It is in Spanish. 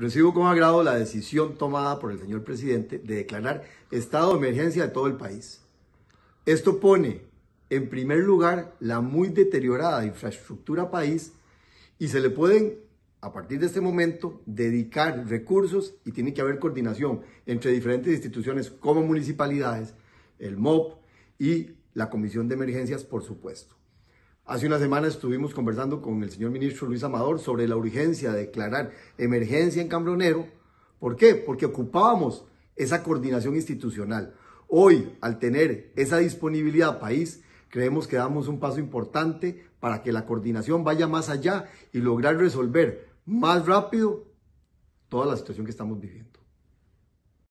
Recibo con agrado la decisión tomada por el señor presidente de declarar estado de emergencia de todo el país. Esto pone en primer lugar la muy deteriorada infraestructura país y se le pueden, a partir de este momento, dedicar recursos y tiene que haber coordinación entre diferentes instituciones como municipalidades, el MOP y la Comisión de Emergencias, por supuesto. Hace una semana estuvimos conversando con el señor ministro Luis Amador sobre la urgencia de declarar emergencia en Cambronero. ¿Por qué? Porque ocupábamos esa coordinación institucional. Hoy, al tener esa disponibilidad país, creemos que damos un paso importante para que la coordinación vaya más allá y lograr resolver más rápido toda la situación que estamos viviendo.